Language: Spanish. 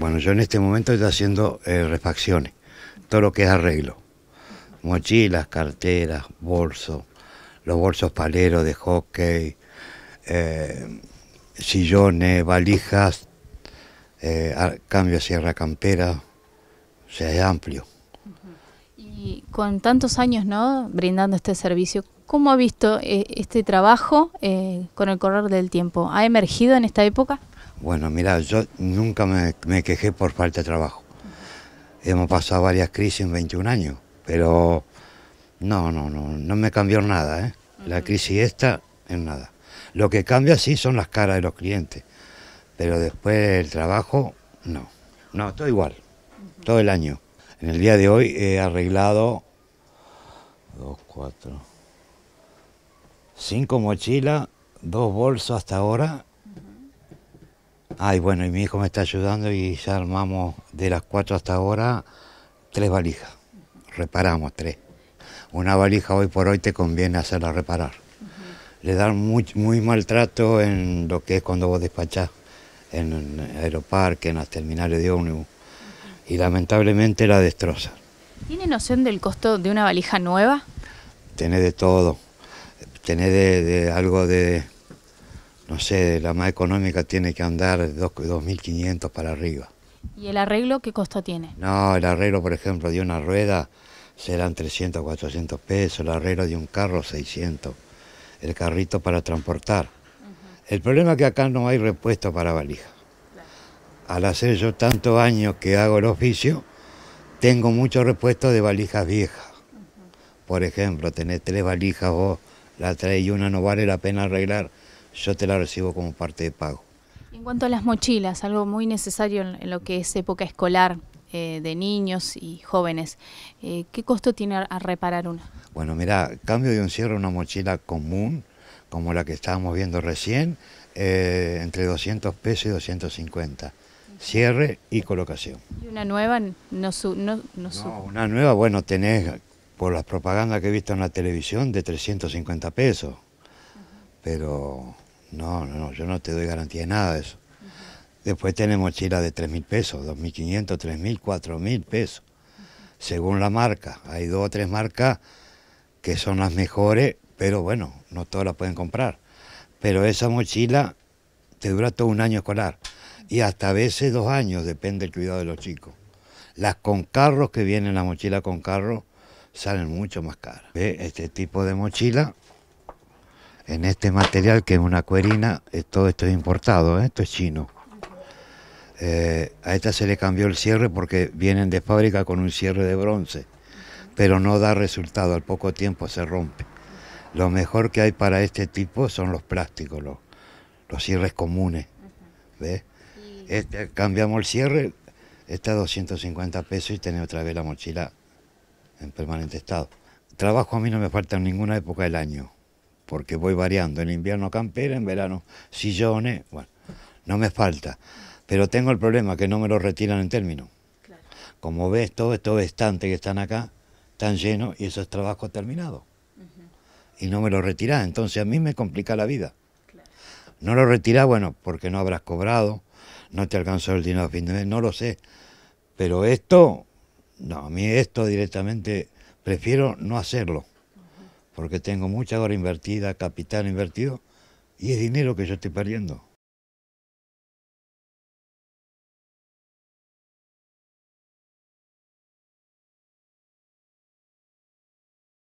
Bueno, yo en este momento estoy haciendo eh, refacciones, todo lo que es arreglo. Mochilas, carteras, bolsos, los bolsos paleros de hockey, eh, sillones, valijas, eh, cambio a sierra campera, o sea, es amplio. Y con tantos años, ¿no?, brindando este servicio, ¿cómo ha visto este trabajo con el correr del tiempo? ¿Ha emergido en esta época? Bueno, mira, yo nunca me, quejé por falta de trabajo. Hemos pasado varias crisis en 21 años, pero no, no, no, no me cambió nada. ¿eh? La crisis esta en nada. Lo que cambia sí son las caras de los clientes, pero después el trabajo, no. No, todo igual, todo el año. En el día de hoy he arreglado dos, cuatro, cinco mochilas, dos bolsos hasta ahora Ay, bueno, y mi hijo me está ayudando y ya armamos de las cuatro hasta ahora tres valijas. Reparamos tres. Una valija hoy por hoy te conviene hacerla reparar. Le dan muy, mal trato en lo que es cuando vos despachás, en aeroparque, en las terminales de ómnibus. Y lamentablemente la destrozan. ¿Tiene noción del costo de una valija nueva? Tenés de todo. Tenés de algo de no sé, la más económica tiene que andar 2.500 para arriba. ¿Y el arreglo qué costo tiene? No, el arreglo, por ejemplo, de una rueda serán 300, 400 pesos, el arreglo de un carro 600, el carrito para transportar. El problema es que acá no hay repuesto para valijas. Al hacer yo tantos años que hago el oficio, tengo muchos repuestos de valijas viejas. Por ejemplo, tenés tres valijas vos, la traes y una no vale la pena arreglar yo te la recibo como parte de pago. En cuanto a las mochilas, algo muy necesario en lo que es época escolar eh, de niños y jóvenes, eh, ¿qué costo tiene a reparar una? Bueno, mira, cambio de un cierre a una mochila común, como la que estábamos viendo recién, eh, entre 200 pesos y 250. Cierre y colocación. ¿Y una nueva no su, no, Una nueva, bueno, tenés por las propagandas que he visto en la televisión de 350 pesos. Pero no, no, no yo no te doy garantía de nada de eso. Después tiene mochila de 3.000 pesos, 2.500, 3.000, 4.000 pesos, según la marca. Hay dos o tres marcas que son las mejores, pero bueno, no todas las pueden comprar. Pero esa mochila te dura todo un año escolar y hasta a veces dos años, depende del cuidado de los chicos. Las con carros que vienen, ...la mochila con carro, salen mucho más caras. Este tipo de mochila en este material que es una cuerina, todo esto es importado, ¿eh? esto es chino. Eh, a esta se le cambió el cierre porque vienen de fábrica con un cierre de bronce, pero no da resultado, al poco tiempo se rompe. Lo mejor que hay para este tipo son los plásticos, los, los cierres comunes. Este, cambiamos el cierre, está a 250 pesos y tiene otra vez la mochila en permanente estado. Trabajo a mí no me falta en ninguna época del año porque voy variando, en invierno campera, en verano sillones, bueno, no me falta. Pero tengo el problema que no me lo retiran en término. Como ves, todos estos estantes que están acá están llenos y eso es trabajo terminado. Y no me lo retirás, entonces a mí me complica la vida. No lo retirás, bueno, porque no habrás cobrado, no te alcanzó el dinero a fin de mes, no lo sé. Pero esto, no, a mí esto directamente prefiero no hacerlo porque tengo mucha hora invertida, capital invertido, y es dinero que yo estoy perdiendo.